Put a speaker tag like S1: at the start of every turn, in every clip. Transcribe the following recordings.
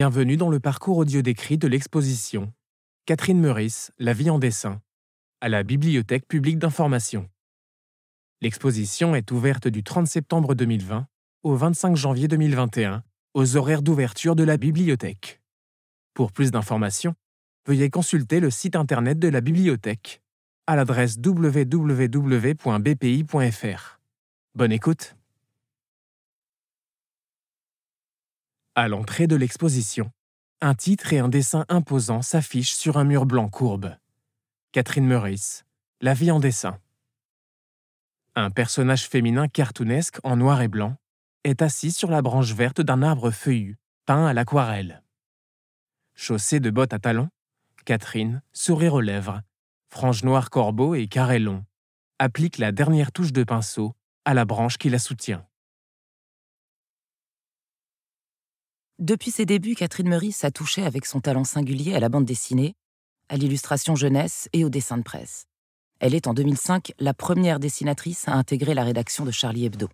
S1: Bienvenue dans le parcours audio décrit de l'exposition Catherine Meurice, La vie en dessin, à la Bibliothèque publique d'information. L'exposition est ouverte du 30 septembre 2020 au 25 janvier 2021 aux horaires d'ouverture de la bibliothèque. Pour plus d'informations, veuillez consulter le site internet de la bibliothèque à l'adresse www.bpi.fr. Bonne écoute! À l'entrée de l'exposition, un titre et un dessin imposant s'affichent sur un mur blanc courbe. Catherine Meurice, La vie en dessin. Un personnage féminin cartoonesque en noir et blanc est assis sur la branche verte d'un arbre feuillu, peint à l'aquarelle. Chaussée de bottes à talons, Catherine, sourire aux lèvres, frange noire corbeau et carré long, applique la dernière touche de pinceau à la branche qui la soutient.
S2: Depuis ses débuts, Catherine Meurice a touché avec son talent singulier à la bande dessinée, à l'illustration jeunesse et au dessin de presse. Elle est en 2005 la première dessinatrice à intégrer la rédaction de Charlie Hebdo.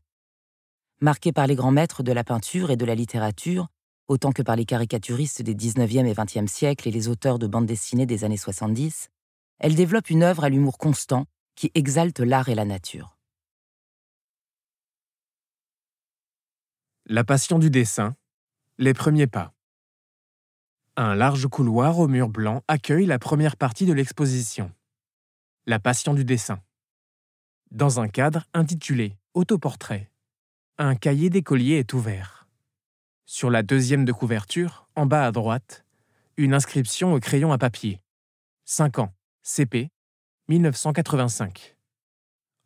S2: Marquée par les grands maîtres de la peinture et de la littérature, autant que par les caricaturistes des 19e et 20e siècles et les auteurs de bandes dessinées des années 70, elle développe une œuvre à l'humour constant qui exalte l'art et la nature.
S1: La passion du dessin, les premiers pas. Un large couloir au mur blanc accueille la première partie de l'exposition. La passion du dessin. Dans un cadre intitulé Autoportrait, un cahier d'écolier est ouvert. Sur la deuxième de couverture, en bas à droite, une inscription au crayon à papier. 5 ans, CP, 1985.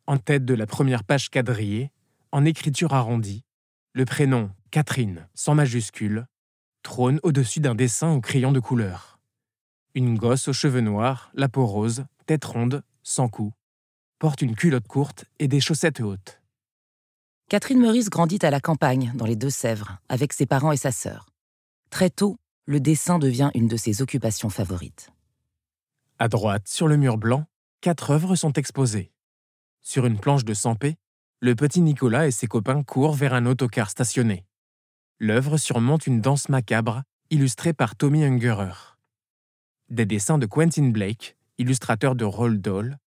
S1: En tête de la première page quadrillée, en écriture arrondie, le prénom Catherine, sans majuscule, trône au-dessus d'un dessin au crayon de couleur. Une gosse aux cheveux noirs, la peau rose, tête ronde, sans cou, porte une culotte courte et des chaussettes hautes.
S2: Catherine Meurice grandit à la campagne, dans les Deux-Sèvres, avec ses parents et sa sœur. Très tôt, le dessin devient une de ses occupations favorites.
S1: À droite, sur le mur blanc, quatre œuvres sont exposées. Sur une planche de 100 le petit Nicolas et ses copains courent vers un autocar stationné l'œuvre surmonte une danse macabre illustrée par Tommy Ungerer. Des dessins de Quentin Blake, illustrateur de Roll Doll,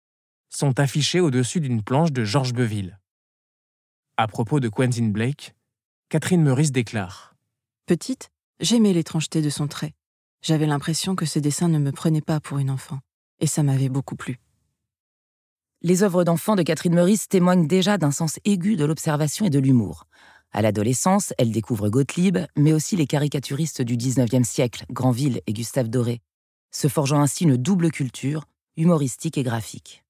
S1: sont affichés au-dessus d'une planche de Georges Beville. À propos de Quentin Blake, Catherine Meurice déclare Petite, j'aimais l'étrangeté
S3: de son trait. J'avais l'impression que ce dessin ne me prenait pas pour une enfant, et ça m'avait beaucoup plu. Les œuvres d'enfants de Catherine Meurice témoignent déjà d'un sens aigu de l'observation
S2: et de l'humour. À l'adolescence, elle découvre Gottlieb, mais aussi les caricaturistes du 19e siècle, Granville et Gustave Doré, se forgeant ainsi une double culture, humoristique et graphique.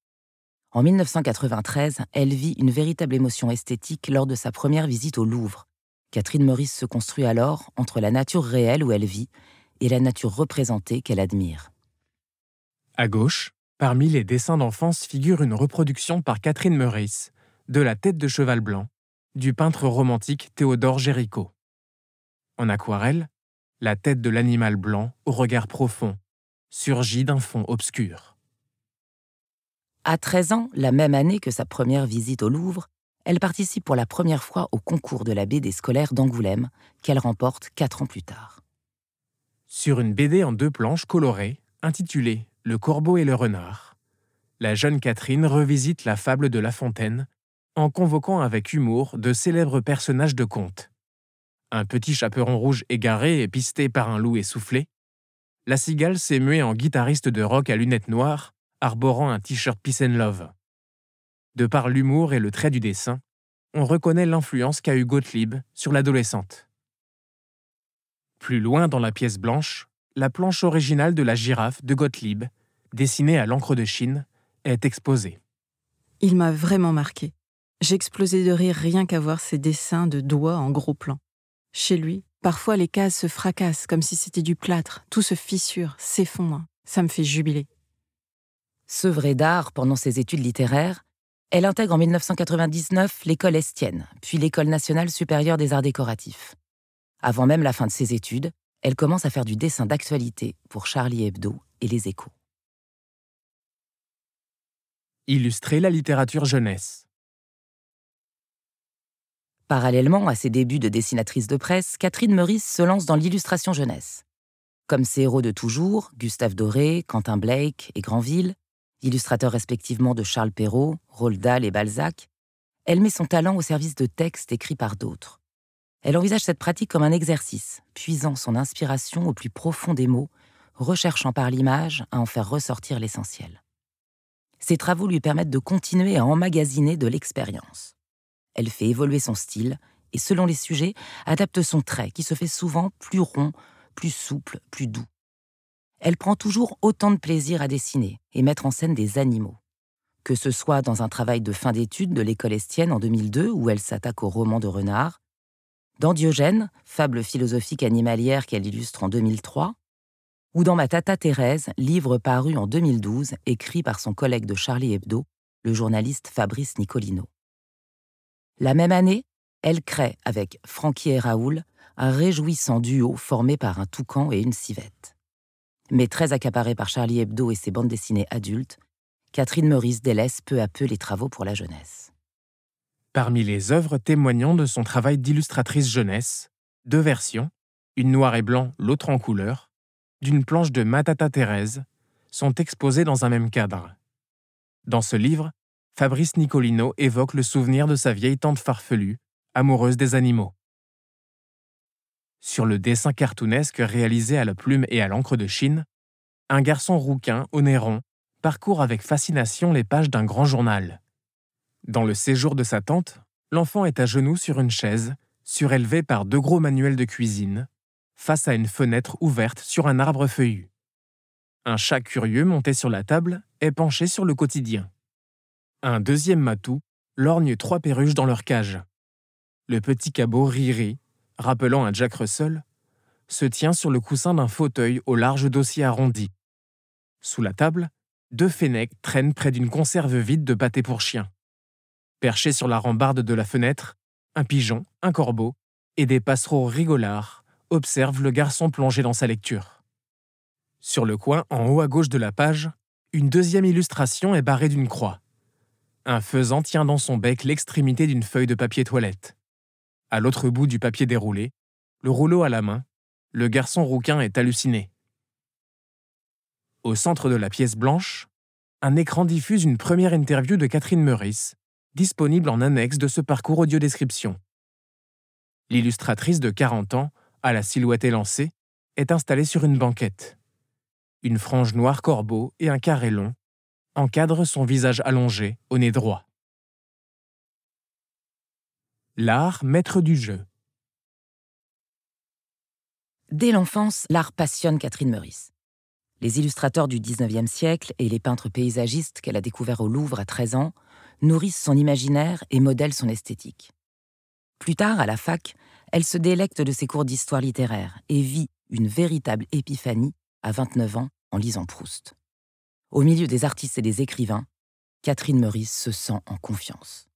S2: En 1993, elle vit une véritable émotion esthétique lors de sa première visite au Louvre. Catherine Maurice se construit alors entre la nature réelle où elle vit
S1: et la nature représentée qu'elle admire. À gauche, parmi les dessins d'enfance figure une reproduction par Catherine maurice de la tête de cheval blanc, du peintre romantique Théodore Géricault. En aquarelle, la tête de l'animal blanc au regard profond surgit d'un fond obscur.
S2: À 13 ans, la même année que sa première visite au Louvre, elle participe pour la première fois au concours de la BD scolaire d'Angoulême, qu'elle remporte quatre ans plus tard.
S1: Sur une BD en deux planches colorées, intitulée Le corbeau et le renard, la jeune Catherine revisite la fable de La Fontaine en convoquant avec humour de célèbres personnages de contes. Un petit chaperon rouge égaré et pisté par un loup essoufflé, la cigale s'est muée en guitariste de rock à lunettes noires, arborant un t-shirt Peace and Love. De par l'humour et le trait du dessin, on reconnaît l'influence qu'a eu Gottlieb sur l'adolescente. Plus loin dans la pièce blanche, la planche originale de la girafe de Gottlieb, dessinée à l'encre de Chine, est exposée.
S3: Il m'a vraiment marqué. J'explosais de rire rien qu'à voir ses dessins de doigts en gros plan. Chez lui, parfois les cases se fracassent comme si c'était du plâtre, tout se fissure, s'effondre. Ça me fait jubiler. Sevrée
S2: d'art pendant ses études littéraires, elle intègre en 1999 l'école Estienne, puis l'école nationale supérieure des arts décoratifs. Avant même la fin de ses études, elle commence à faire du dessin d'actualité pour Charlie Hebdo et les échos. Illustrer la littérature jeunesse. Parallèlement à ses débuts de dessinatrice de presse, Catherine Meurice se lance dans l'illustration jeunesse. Comme ses héros de toujours, Gustave Doré, Quentin Blake et Granville, illustrateurs respectivement de Charles Perrault, Roald Dahl et Balzac, elle met son talent au service de textes écrits par d'autres. Elle envisage cette pratique comme un exercice, puisant son inspiration au plus profond des mots, recherchant par l'image à en faire ressortir l'essentiel. Ses travaux lui permettent de continuer à emmagasiner de l'expérience. Elle fait évoluer son style et, selon les sujets, adapte son trait qui se fait souvent plus rond, plus souple, plus doux. Elle prend toujours autant de plaisir à dessiner et mettre en scène des animaux. Que ce soit dans un travail de fin d'études de l'école estienne en 2002 où elle s'attaque au roman de renard, dans Diogène, fable philosophique animalière qu'elle illustre en 2003, ou dans Ma Tata Thérèse, livre paru en 2012, écrit par son collègue de Charlie Hebdo, le journaliste Fabrice Nicolino. La même année, elle crée avec Frankie et Raoul un réjouissant duo formé par un toucan et une civette. Mais très accaparée par Charlie Hebdo et ses bandes dessinées adultes, Catherine Maurice délaisse peu à peu les travaux pour la jeunesse.
S1: Parmi les œuvres témoignant de son travail d'illustratrice jeunesse, deux versions, une noire et blanc, l'autre en couleur, d'une planche de Matata Thérèse, sont exposées dans un même cadre. Dans ce livre, Fabrice Nicolino évoque le souvenir de sa vieille tante farfelue, amoureuse des animaux. Sur le dessin cartoonesque réalisé à la plume et à l'encre de Chine, un garçon rouquin, au onéron, parcourt avec fascination les pages d'un grand journal. Dans le séjour de sa tante, l'enfant est à genoux sur une chaise, surélevée par deux gros manuels de cuisine, face à une fenêtre ouverte sur un arbre feuillu. Un chat curieux monté sur la table est penché sur le quotidien. Un deuxième matou lorgne trois perruches dans leur cage. Le petit cabot Riri, rappelant un Jack Russell, se tient sur le coussin d'un fauteuil au large dossier arrondi. Sous la table, deux fennecs traînent près d'une conserve vide de pâté pour chien. Perchés sur la rambarde de la fenêtre, un pigeon, un corbeau et des passereaux rigolards observent le garçon plongé dans sa lecture. Sur le coin, en haut à gauche de la page, une deuxième illustration est barrée d'une croix. Un faisan tient dans son bec l'extrémité d'une feuille de papier toilette. À l'autre bout du papier déroulé, le rouleau à la main, le garçon rouquin est halluciné. Au centre de la pièce blanche, un écran diffuse une première interview de Catherine Meurice, disponible en annexe de ce parcours audio-description. L'illustratrice de 40 ans, à la silhouette élancée, est installée sur une banquette. Une frange noire corbeau et un carré long encadre son visage allongé au nez droit. L'art maître du jeu. Dès l'enfance,
S2: l'art passionne Catherine Meurice. Les illustrateurs du 19e siècle et les peintres paysagistes qu'elle a découverts au Louvre à 13 ans nourrissent son imaginaire et modèlent son esthétique. Plus tard, à la fac, elle se délecte de ses cours d'histoire littéraire et vit une véritable épiphanie à 29 ans en lisant Proust au milieu des artistes et des écrivains, Catherine Meurice se sent en confiance.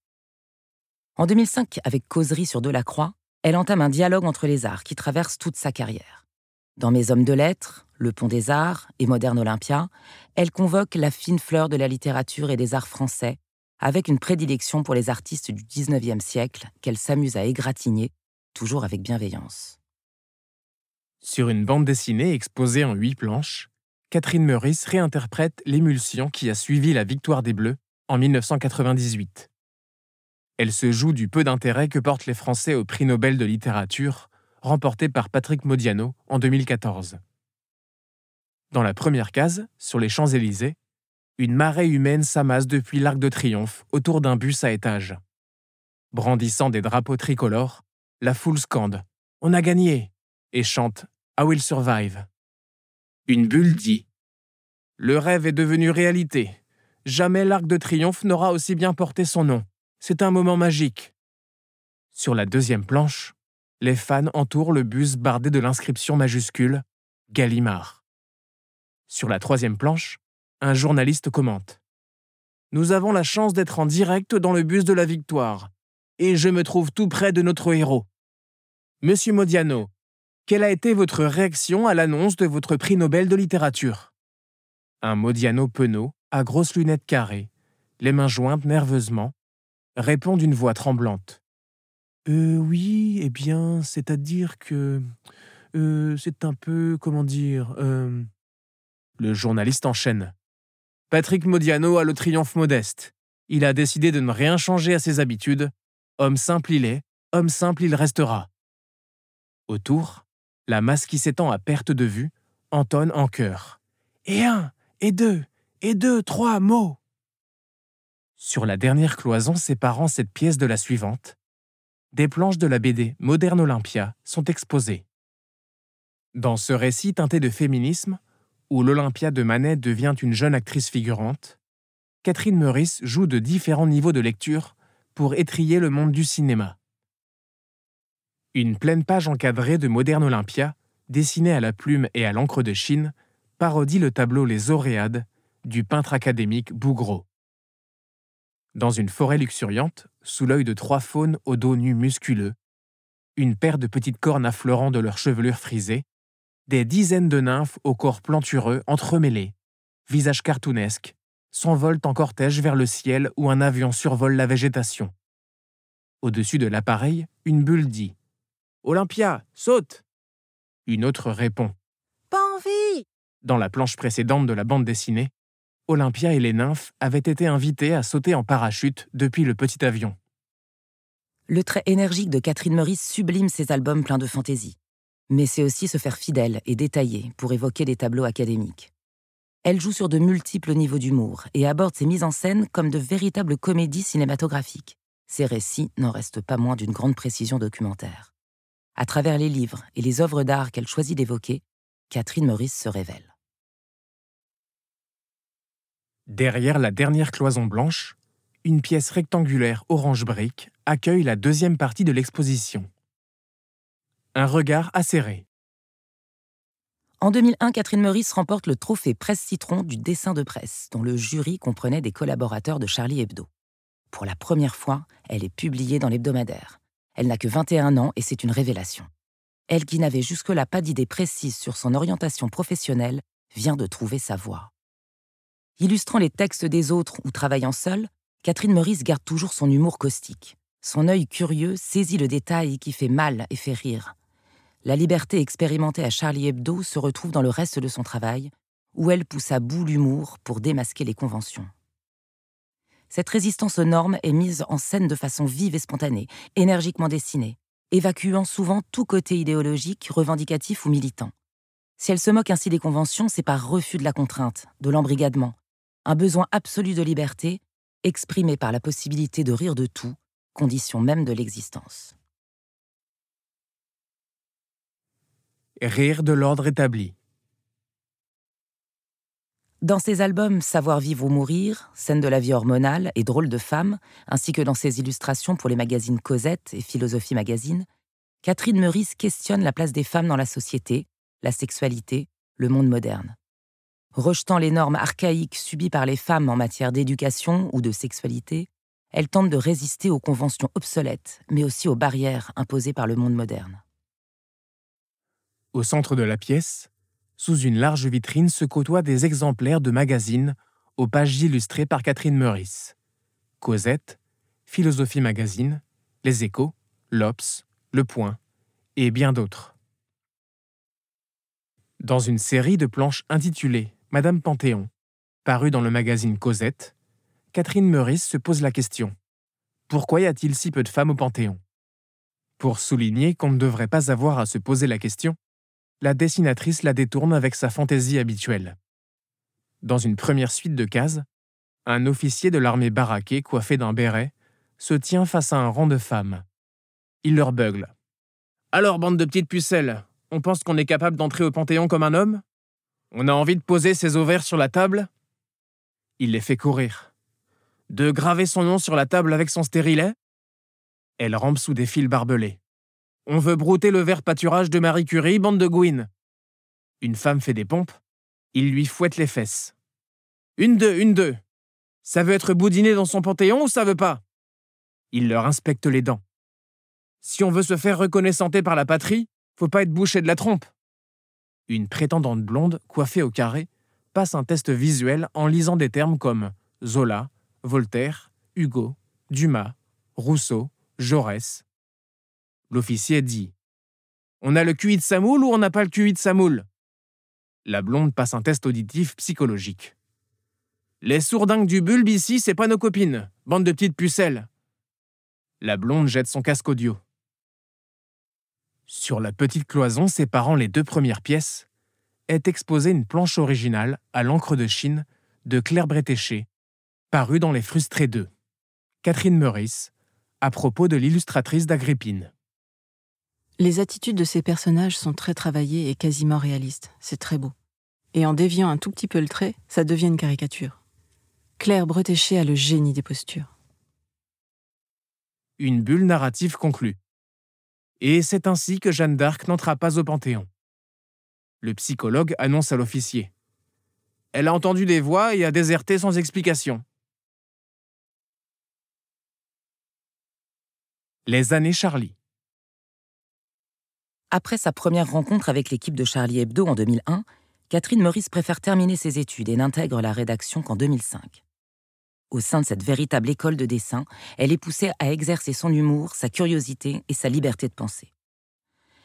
S2: En 2005, avec Causerie sur Delacroix, elle entame un dialogue entre les arts qui traverse toute sa carrière. Dans Mes Hommes de Lettres, Le Pont des Arts et Moderne Olympia, elle convoque la fine fleur de la littérature et des arts français, avec une prédilection pour les artistes du XIXe siècle qu'elle s'amuse à égratigner, toujours avec bienveillance.
S1: Sur une bande dessinée exposée en huit planches, Catherine Meurice réinterprète l'émulsion qui a suivi la victoire des Bleus en 1998. Elle se joue du peu d'intérêt que portent les Français au prix Nobel de littérature, remporté par Patrick Modiano en 2014. Dans la première case, sur les Champs-Élysées, une marée humaine s'amasse depuis l'Arc de Triomphe autour d'un bus à étage. Brandissant des drapeaux tricolores, la foule scande On a gagné et chante How ah, will survive une bulle dit Le rêve est devenu réalité. Jamais l'arc de triomphe n'aura aussi bien porté son nom. C'est un moment magique. Sur la deuxième planche, les fans entourent le bus bardé de l'inscription majuscule Gallimard. Sur la troisième planche, un journaliste commente. Nous avons la chance d'être en direct dans le bus de la victoire, et je me trouve tout près de notre héros. Monsieur Modiano, quelle a été votre réaction à l'annonce de votre prix Nobel de littérature Un Modiano penaud, à grosses lunettes carrées, les mains jointes nerveusement, répond d'une voix tremblante. Euh, oui, eh bien, c'est-à-dire que. Euh, c'est un peu. Comment dire euh, Le journaliste enchaîne. Patrick Modiano a le triomphe modeste. Il a décidé de ne rien changer à ses habitudes. Homme simple il est, homme simple il restera. Autour, la masse qui s'étend à perte de vue, entonne en chœur. Et un, et deux, et deux, trois mots. Sur la dernière cloison séparant cette pièce de la suivante, des planches de la BD Moderne Olympia sont exposées. Dans ce récit teinté de féminisme, où l'Olympia de Manet devient une jeune actrice figurante, Catherine Meurice joue de différents niveaux de lecture pour étrier le monde du cinéma. Une pleine page encadrée de Moderne Olympia, dessinée à la plume et à l'encre de Chine, parodie le tableau Les Auréades, du peintre académique Bougreau. Dans une forêt luxuriante, sous l'œil de trois faunes au dos nu musculeux, une paire de petites cornes affleurant de leurs chevelures frisées, des dizaines de nymphes au corps plantureux entremêlés, visages cartoonesques, s'envolent en cortège vers le ciel où un avion survole la végétation. Au-dessus de l'appareil, une bulle dit Olympia, saute Une autre répond
S2: Pas envie
S1: Dans la planche précédente de la bande dessinée, Olympia et les nymphes avaient été invitées à sauter en parachute depuis le petit avion.
S2: Le trait énergique de Catherine Maurice sublime ses albums pleins de fantaisie. Mais c'est aussi se faire fidèle et détaillé pour évoquer des tableaux académiques. Elle joue sur de multiples niveaux d'humour et aborde ses mises en scène comme de véritables comédies cinématographiques. Ses récits n'en restent pas moins d'une grande précision documentaire à travers les livres et les œuvres d'art qu'elle choisit d'évoquer,
S1: Catherine Maurice se révèle. Derrière la dernière cloison blanche, une pièce rectangulaire orange brique accueille la deuxième partie de l'exposition. Un regard acéré.
S2: En 2001, Catherine Maurice remporte le trophée Presse Citron du dessin de presse, dont le jury comprenait des collaborateurs de Charlie Hebdo. Pour la première fois, elle est publiée dans l'hebdomadaire. Elle n'a que 21 ans et c'est une révélation. Elle qui n'avait jusque-là pas d'idée précise sur son orientation professionnelle vient de trouver sa voie. Illustrant les textes des autres ou travaillant seule, Catherine Meurice garde toujours son humour caustique. Son œil curieux saisit le détail qui fait mal et fait rire. La liberté expérimentée à Charlie Hebdo se retrouve dans le reste de son travail, où elle pousse à bout l'humour pour démasquer les conventions. Cette résistance aux normes est mise en scène de façon vive et spontanée, énergiquement dessinée, évacuant souvent tout côté idéologique, revendicatif ou militant. Si elle se moque ainsi des conventions, c'est par refus de la contrainte, de l'embrigadement, un besoin absolu de liberté, exprimé par la possibilité de rire de tout, condition même de l'existence.
S1: Rire de l'ordre établi.
S2: Dans ses albums Savoir vivre ou mourir, Scènes de la vie hormonale et Drôle de Femmes, ainsi que dans ses illustrations pour les magazines Cosette et Philosophie Magazine, Catherine Meurice questionne la place des femmes dans la société, la sexualité, le monde moderne. Rejetant les normes archaïques subies par les femmes en matière d'éducation ou de sexualité, elle tente de résister aux conventions obsolètes, mais aussi aux
S1: barrières imposées par le monde moderne. Au centre de la pièce, sous une large vitrine se côtoient des exemplaires de magazines aux pages illustrées par Catherine Meurice. Cosette, Philosophie Magazine, Les Échos, L'Obs, Le Point et bien d'autres. Dans une série de planches intitulée Madame Panthéon, parue dans le magazine Cosette, Catherine Meurice se pose la question Pourquoi y a-t-il si peu de femmes au Panthéon Pour souligner qu'on ne devrait pas avoir à se poser la question, la dessinatrice la détourne avec sa fantaisie habituelle. Dans une première suite de cases, un officier de l'armée baraqué, coiffé d'un béret, se tient face à un rang de femmes. Il leur beugle. Alors, bande de petites pucelles, on pense qu'on est capable d'entrer au Panthéon comme un homme On a envie de poser ses ovaires sur la table Il les fait courir. De graver son nom sur la table avec son stérilet Elle rampe sous des fils barbelés. On veut brouter le vert pâturage de Marie Curie, bande de gouines. Une femme fait des pompes. Il lui fouette les fesses. Une, deux, une, deux. Ça veut être boudiné dans son panthéon ou ça veut pas Il leur inspecte les dents. Si on veut se faire reconnaissanter par la patrie, faut pas être bouché de la trompe. Une prétendante blonde, coiffée au carré, passe un test visuel en lisant des termes comme Zola, Voltaire, Hugo, Dumas, Rousseau, Jaurès, L'officier dit On a le QI de Samoule ou on n'a pas le QI de Samoule. La blonde passe un test auditif psychologique. Les sourdingues du bulbe ici, c'est pas nos copines, bande de petites pucelles. La blonde jette son casque audio. Sur la petite cloison séparant les deux premières pièces, est exposée une planche originale à l'encre de Chine de Claire Bretéché, parue dans Les Frustrés 2. Catherine Meurice, à propos de l'illustratrice d'Agrippine.
S3: Les attitudes de ces personnages sont très travaillées et quasiment réalistes. C'est très beau. Et en déviant un tout petit peu le trait, ça devient une caricature. Claire Bretéché a le génie des postures.
S1: Une bulle narrative conclut. Et c'est ainsi que Jeanne d'Arc n'entra pas au Panthéon. Le psychologue annonce à l'officier. Elle a entendu des voix et a déserté sans explication. Les années Charlie. Après
S2: sa première rencontre avec l'équipe de Charlie Hebdo en 2001, Catherine Maurice préfère terminer ses études et n'intègre la rédaction qu'en 2005. Au sein de cette véritable école de dessin, elle est poussée à exercer son humour, sa curiosité et sa liberté de penser.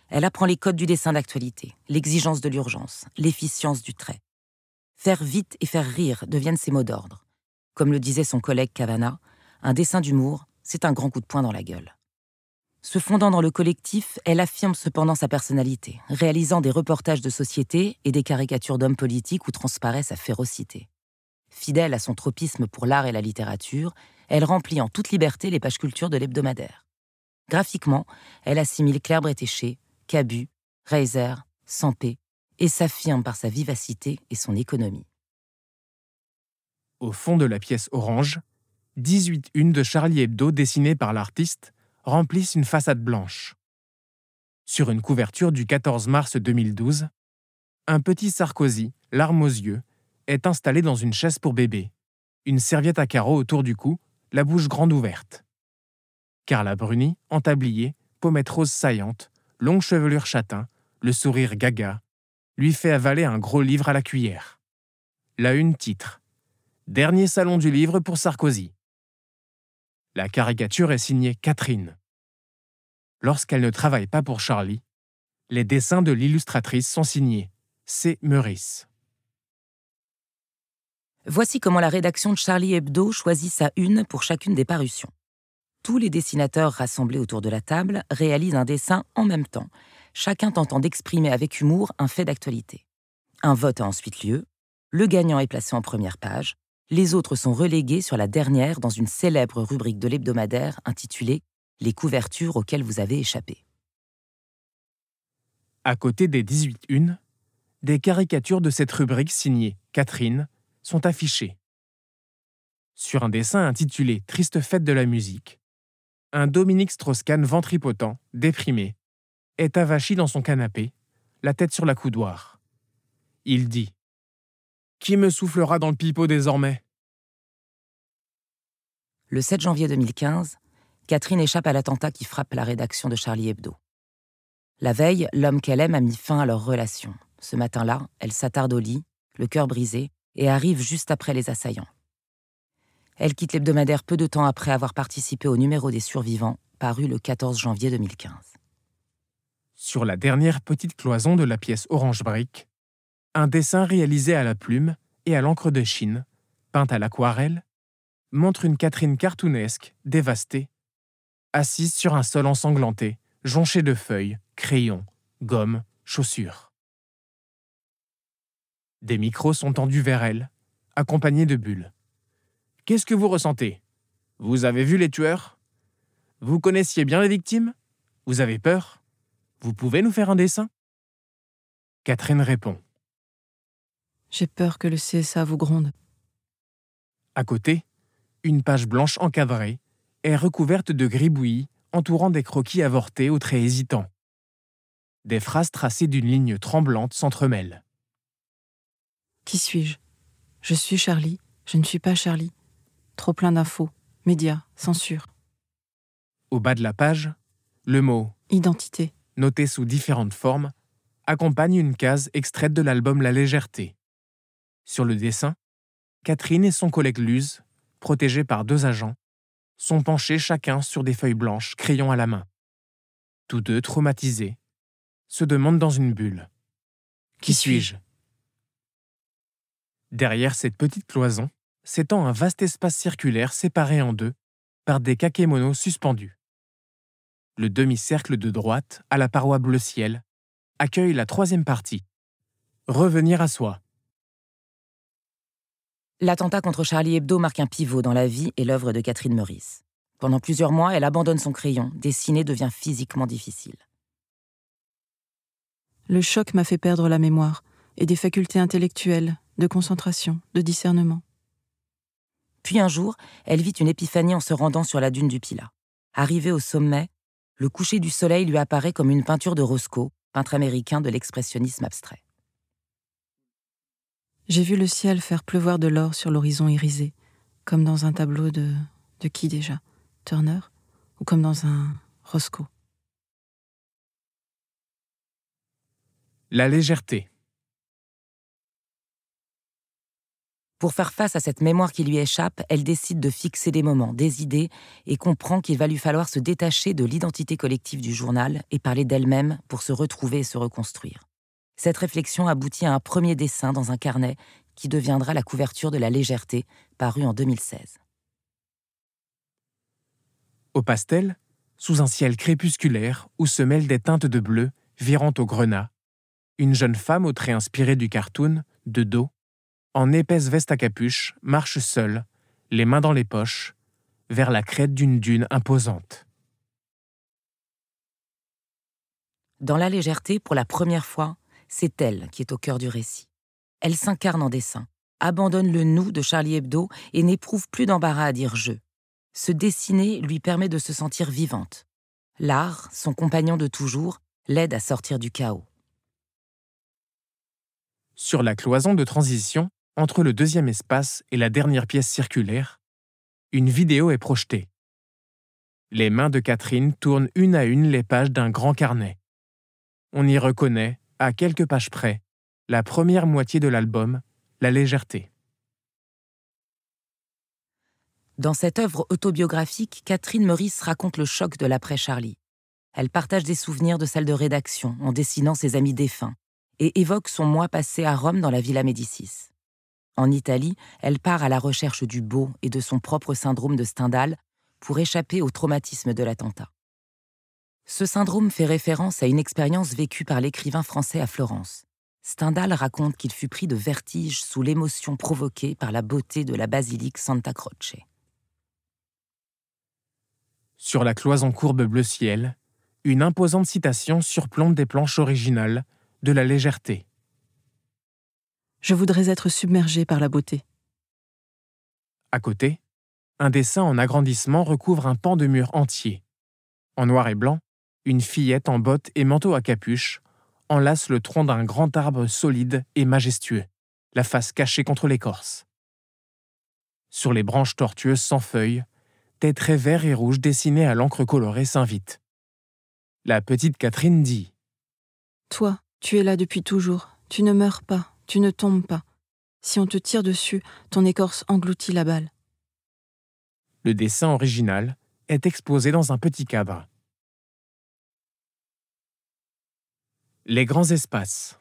S2: Elle apprend les codes du dessin d'actualité, l'exigence de l'urgence, l'efficience du trait. Faire vite et faire rire deviennent ses mots d'ordre. Comme le disait son collègue Cavana, un dessin d'humour, c'est un grand coup de poing dans la gueule. Se fondant dans le collectif, elle affirme cependant sa personnalité, réalisant des reportages de société et des caricatures d'hommes politiques où transparaît sa férocité. Fidèle à son tropisme pour l'art et la littérature, elle remplit en toute liberté les pages culture de l'hebdomadaire. Graphiquement, elle assimile Claire Bretéché, Cabu, Reiser, Santé et s'affirme par sa vivacité et son économie.
S1: Au fond de la pièce orange, 18 unes de Charlie Hebdo dessinées par l'artiste remplissent une façade blanche. Sur une couverture du 14 mars 2012, un petit Sarkozy, larmes aux yeux, est installé dans une chaise pour bébé, une serviette à carreaux autour du cou, la bouche grande ouverte. Carla Bruni, en tablier, pommettes roses saillantes, longue chevelure châtain, le sourire gaga, lui fait avaler un gros livre à la cuillère. La une titre Dernier salon du livre pour Sarkozy. La caricature est signée Catherine. Lorsqu'elle ne travaille pas pour Charlie, les dessins de l'illustratrice sont signés C'est Meurice. Voici comment la rédaction de Charlie
S2: Hebdo choisit sa une pour chacune des parutions. Tous les dessinateurs rassemblés autour de la table réalisent un dessin en même temps, chacun tentant d'exprimer avec humour un fait d'actualité. Un vote a ensuite lieu, le gagnant est placé en première page, les autres sont relégués sur la dernière dans une célèbre rubrique de l'hebdomadaire intitulée les couvertures auxquelles vous
S1: avez échappé. À côté des 18 unes, des caricatures de cette rubrique signée Catherine sont affichées. Sur un dessin intitulé Triste fête de la musique, un Dominique strauss ventripotent, déprimé, est avachi dans son canapé, la tête sur la coudoir. Il dit Qui me soufflera dans le pipeau désormais
S2: Le 7 janvier 2015, Catherine échappe à l'attentat qui frappe la rédaction de Charlie Hebdo. La veille, l'homme qu'elle aime a mis fin à leur relation. Ce matin-là, elle s'attarde au lit, le cœur brisé, et arrive juste après les assaillants. Elle quitte l'hebdomadaire peu de temps après avoir participé au numéro des survivants, paru le 14 janvier
S1: 2015. Sur la dernière petite cloison de la pièce Orange brique un dessin réalisé à la plume et à l'encre de Chine, peint à l'aquarelle, montre une Catherine cartoonesque, dévastée, assise sur un sol ensanglanté, jonché de feuilles, crayons, gommes, chaussures. Des micros sont tendus vers elle, accompagnés de bulles. Qu'est-ce que vous ressentez Vous avez vu les tueurs Vous connaissiez bien les victimes Vous avez peur Vous pouvez nous faire un dessin Catherine répond.
S3: J'ai peur que le CSA vous gronde.
S1: À côté, une page blanche encadrée est recouverte de gribouillis entourant des croquis avortés aux traits hésitants. Des phrases tracées d'une ligne tremblante s'entremêlent.
S3: Qui suis-je Je suis Charlie, je ne suis pas Charlie. Trop plein d'infos, médias, censure.
S1: Au bas de la page, le mot Identité, noté sous différentes formes, accompagne une case extraite de l'album La légèreté. Sur le dessin, Catherine et son collègue Luz, protégés par deux agents, sont penchés chacun sur des feuilles blanches, crayon à la main. Tous deux, traumatisés, se demandent dans une bulle Qui suis-je Derrière cette petite cloison s'étend un vaste espace circulaire séparé en deux par des kakémonos suspendus. Le demi-cercle de droite, à la paroi bleu ciel, accueille la troisième partie. Revenir à soi.
S2: L'attentat contre Charlie Hebdo marque un pivot dans la vie et l'œuvre de Catherine Meurice. Pendant plusieurs mois, elle abandonne son crayon. Dessiner devient physiquement difficile.
S3: Le choc m'a fait perdre la mémoire et des facultés intellectuelles, de concentration, de discernement. Puis un
S2: jour, elle vit une épiphanie en se rendant sur la dune du Pila. Arrivée au sommet, le coucher du soleil lui apparaît comme une peinture de Roscoe, peintre américain de l'expressionnisme abstrait.
S3: J'ai vu le ciel faire pleuvoir de l'or sur l'horizon irisé, comme dans un tableau de. de qui déjà Turner Ou comme dans un Roscoe
S1: La légèreté.
S2: Pour faire face à cette mémoire qui lui échappe, elle décide de fixer des moments, des idées, et comprend qu'il va lui falloir se détacher de l'identité collective du journal et parler d'elle-même pour se retrouver et se reconstruire. Cette réflexion aboutit à un premier dessin dans un carnet qui deviendra la couverture de La Légèreté, parue en 2016.
S1: Au pastel, sous un ciel crépusculaire où se mêlent des teintes de bleu virant au grenat, une jeune femme au trait inspiré du cartoon, de dos, en épaisse veste à capuche, marche seule, les mains dans les poches, vers la crête d'une dune imposante.
S2: Dans la légèreté, pour la première fois, c'est elle qui est au cœur du récit. Elle s'incarne en dessin, abandonne le nous de Charlie Hebdo et n'éprouve plus d'embarras à dire je. Se dessiner lui permet de se sentir vivante. L'art, son compagnon de toujours, l'aide à sortir du chaos.
S1: Sur la cloison de transition, entre le deuxième espace et la dernière pièce circulaire, une vidéo est projetée. Les mains de Catherine tournent une à une les pages d'un grand carnet. On y reconnaît à quelques pages près, la première moitié de l'album, La légèreté.
S2: Dans cette œuvre autobiographique, Catherine Meurice raconte le choc de l'après Charlie. Elle partage des souvenirs de salle de rédaction en dessinant ses amis défunts et évoque son mois passé à Rome dans la Villa Médicis. En Italie, elle part à la recherche du beau et de son propre syndrome de Stendhal pour échapper au traumatisme de l'attentat. Ce syndrome fait référence à une expérience vécue par l'écrivain français à Florence. Stendhal raconte qu'il fut pris de vertige sous l'émotion provoquée par la beauté de la basilique Santa Croce.
S1: Sur la cloison courbe bleu ciel, une imposante citation surplombe des planches originales de la légèreté. Je voudrais être submergé par la beauté. À côté, un dessin en agrandissement recouvre un pan de mur entier. En noir et blanc, une fillette en bottes et manteau à capuche enlace le tronc d'un grand arbre solide et majestueux, la face cachée contre l'écorce. Sur les branches tortueuses sans feuilles, des traits verts et rouges dessinés à l'encre colorée s'invitent. La petite Catherine dit
S3: Toi, tu es là depuis toujours, tu ne meurs pas, tu ne tombes pas. Si on te tire dessus, ton écorce engloutit la balle.
S1: Le dessin original est exposé dans un petit cadre. Les grands espaces.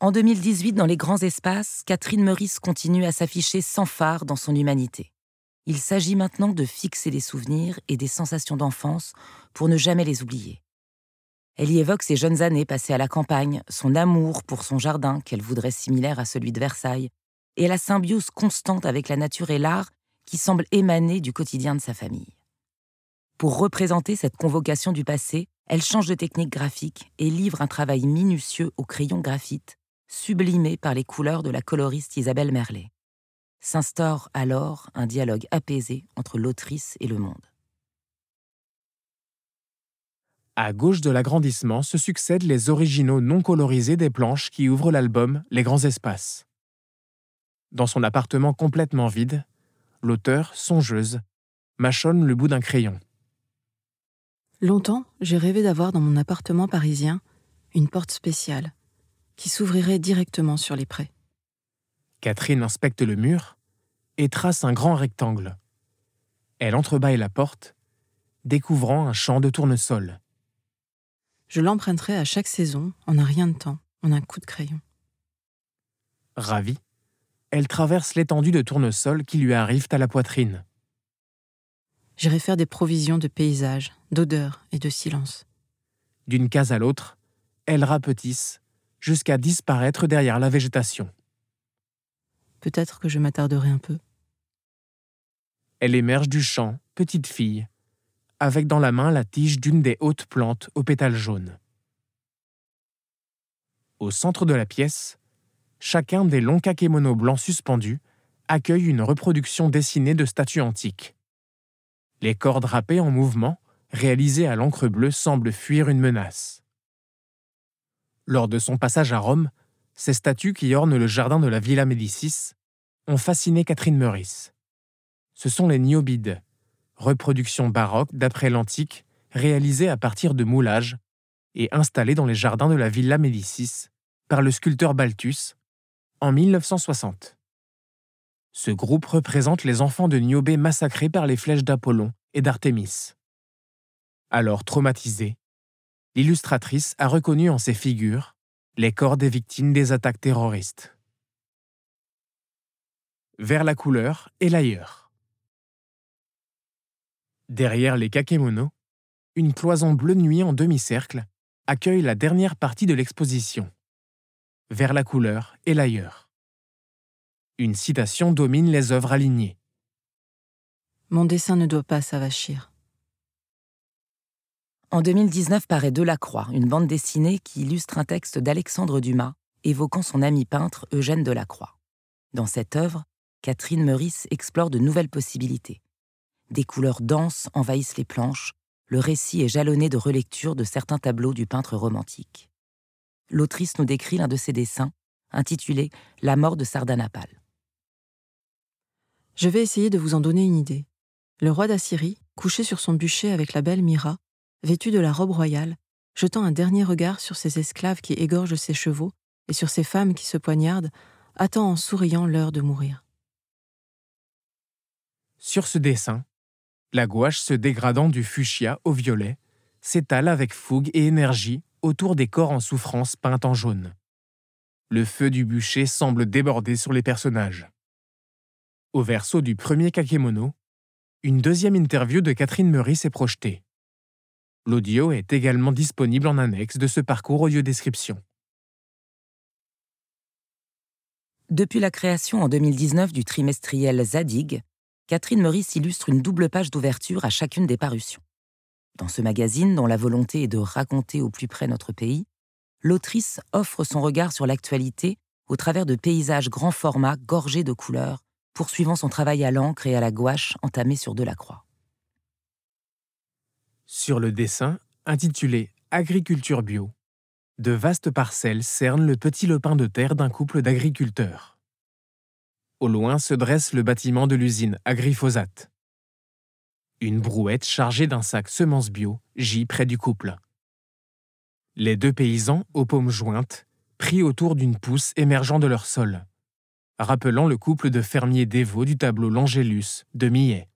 S2: En 2018, dans les grands espaces, Catherine Meurice continue à s'afficher sans phare dans son humanité. Il s'agit maintenant de fixer des souvenirs et des sensations d'enfance pour ne jamais les oublier. Elle y évoque ses jeunes années passées à la campagne, son amour pour son jardin qu'elle voudrait similaire à celui de Versailles, et la symbiose constante avec la nature et l'art qui semble émaner du quotidien de sa famille. Pour représenter cette convocation du passé, elle change de technique graphique et livre un travail minutieux au crayon graphite, sublimé par les couleurs de la coloriste Isabelle Merlet. S'instaure alors un dialogue apaisé entre l'autrice et le monde.
S1: À gauche de l'agrandissement se succèdent les originaux non colorisés des planches qui ouvrent l'album Les grands espaces. Dans son appartement complètement vide, l'auteur, songeuse, mâchonne le bout d'un crayon.
S3: Longtemps, j'ai rêvé d'avoir dans mon appartement parisien une porte spéciale qui s'ouvrirait directement sur les prés.
S1: Catherine inspecte le mur et trace un grand rectangle. Elle entrebâille la porte, découvrant un champ de tournesol. Je l'emprunterai à chaque saison,
S3: en un rien de temps, en un coup de crayon.
S1: Ravie, elle traverse l'étendue de tournesol qui lui arrive à la poitrine
S3: j'irai faire des provisions de paysage, d'odeur et de silence.
S1: D'une case à l'autre, elles rapetissent jusqu'à disparaître derrière la végétation. Peut-être que je m'attarderai un peu. Elle émerge du champ, petite fille, avec dans la main la tige d'une des hautes plantes aux pétales jaunes. Au centre de la pièce, chacun des longs kakémonos blancs suspendus accueille une reproduction dessinée de statues antiques. Les cordes drapés en mouvement, réalisés à l'encre bleue, semblent fuir une menace. Lors de son passage à Rome, ces statues qui ornent le jardin de la Villa Médicis ont fasciné Catherine Meurice. Ce sont les Niobides, reproductions baroques d'après l'Antique réalisées à partir de moulages et installées dans les jardins de la Villa Médicis par le sculpteur Balthus en 1960. Ce groupe représente les enfants de Niobé massacrés par les flèches d'Apollon et d'Artémis. Alors traumatisée, l'illustratrice a reconnu en ces figures les corps des victimes des attaques terroristes. Vers la couleur et l'ailleurs. Derrière les kakémonos, une cloison bleu nuit en demi-cercle accueille la dernière partie de l'exposition. Vers la couleur et l'ailleurs. Une citation domine les œuvres alignées.
S3: Mon dessin ne doit pas s'avachir.
S2: En 2019 paraît Delacroix, une bande dessinée qui illustre un texte d'Alexandre Dumas évoquant son ami peintre Eugène Delacroix. Dans cette œuvre, Catherine Meurice explore de nouvelles possibilités. Des couleurs denses envahissent les planches, le récit est jalonné de relectures de certains tableaux du peintre romantique. L'autrice nous décrit l'un de ses dessins, intitulé La mort de Sardanapale.
S3: Je vais essayer de vous en donner une idée. Le roi d'Assyrie, couché sur son bûcher avec la belle Mira, vêtue de la robe royale, jetant un dernier regard sur ses esclaves qui égorgent ses chevaux et sur ses femmes qui se poignardent, attend en souriant l'heure de mourir.
S1: Sur ce dessin, la gouache se dégradant du fuchsia au violet s'étale avec fougue et énergie autour des corps en souffrance peints en jaune. Le feu du bûcher semble déborder sur les personnages. Au verso du premier Kakemono, une deuxième interview de Catherine Meurice est projetée. L'audio est également disponible en annexe de ce parcours audio description. Depuis la création en 2019
S2: du trimestriel Zadig, Catherine Meurice illustre une double page d'ouverture à chacune des parutions. Dans ce magazine, dont la volonté est de raconter au plus près notre pays, l'autrice offre son regard sur l'actualité au travers de paysages grand format gorgés de couleurs, poursuivant son travail à l'encre et à la gouache entamé sur de la croix.
S1: Sur le dessin, intitulé Agriculture bio, de vastes parcelles cernent le petit lopin de terre d'un couple d'agriculteurs. Au loin se dresse le bâtiment de l'usine Agriphosate. Une brouette chargée d'un sac semences bio gît près du couple. Les deux paysans, aux paumes jointes, prient autour d'une pousse émergeant de leur sol rappelant le couple de fermiers dévots du tableau L'Angélus de Millet.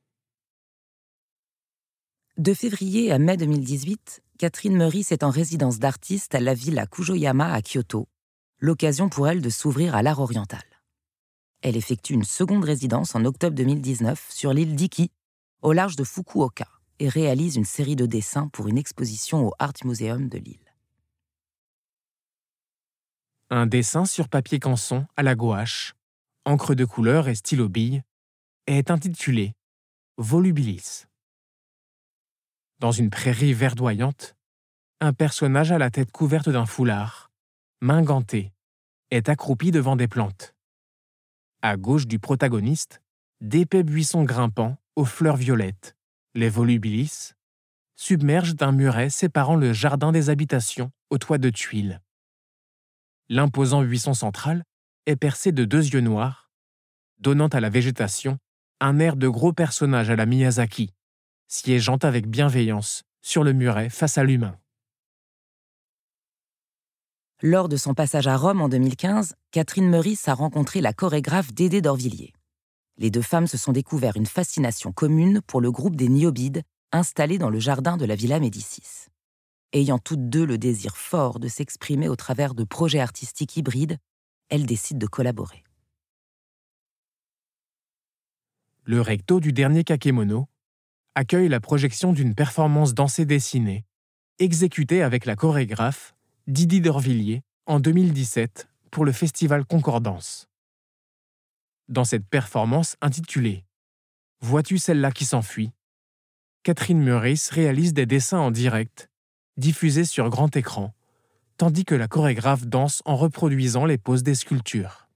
S2: De février à mai 2018, Catherine Meurice est en résidence d'artiste à la villa Kujoyama à Kyoto, l'occasion pour elle de s'ouvrir à l'art oriental. Elle effectue une seconde résidence en octobre 2019 sur l'île d'Iki, au large de Fukuoka, et réalise une série de dessins pour une exposition au Art Museum de l'île.
S1: Un dessin sur papier canson à la gouache, encre de couleur et stylo bille, est intitulé Volubilis. Dans une prairie verdoyante, un personnage à la tête couverte d'un foulard, main gantée, est accroupi devant des plantes. À gauche du protagoniste, d'épais buissons grimpants aux fleurs violettes, les volubilis, submergent d'un muret séparant le jardin des habitations au toit de tuiles. L'imposant buisson central Percée percé de deux yeux noirs, donnant à la végétation un air de gros personnage à la Miyazaki, siégeant avec bienveillance sur le muret face à l'humain.
S2: Lors de son passage à Rome en 2015, Catherine Meurice a rencontré la chorégraphe Dédé d'Orvilliers. Les deux femmes se sont découvertes une fascination commune pour le groupe des Niobides installé dans le jardin de la Villa Médicis ayant toutes deux le désir fort de s'exprimer au travers de projets artistiques hybrides elle décide de collaborer.
S1: Le recto du dernier kakemono accueille la projection d'une performance dansée dessinée, exécutée avec la chorégraphe Didi Dorvilliers en 2017 pour le festival Concordance. Dans cette performance intitulée Vois-tu celle-là qui s'enfuit Catherine Meurice réalise des dessins en direct, diffusés sur grand écran, tandis que la chorégraphe danse en reproduisant les poses des sculptures.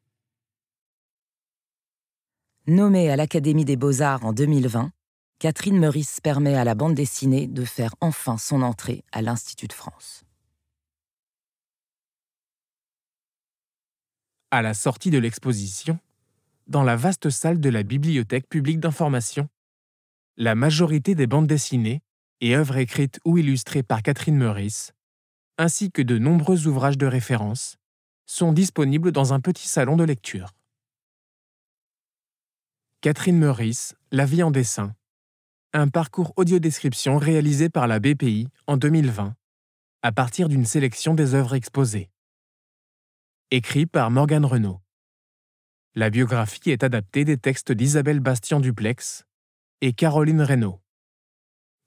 S2: Nommée à l'Académie des beaux-arts en 2020, Catherine Meurice permet à la bande dessinée de faire enfin son entrée à l'Institut de France.
S1: À la sortie de l'exposition, dans la vaste salle de la Bibliothèque publique d'information, la majorité des bandes dessinées et œuvres écrites ou illustrées par Catherine Meurice ainsi que de nombreux ouvrages de référence, sont disponibles dans un petit salon de lecture. Catherine Meurice, La vie en dessin. Un parcours audiodescription réalisé par la BPI en 2020, à partir d'une sélection des œuvres exposées. Écrit par Morgane Renaud. La biographie est adaptée des textes d'Isabelle Bastien-Duplex et Caroline Renaud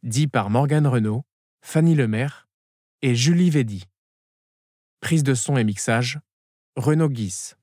S1: Dit par Morgane Renaud, Fanny Lemaire et Julie Védy. Prise de son et mixage, Renaud Guisse.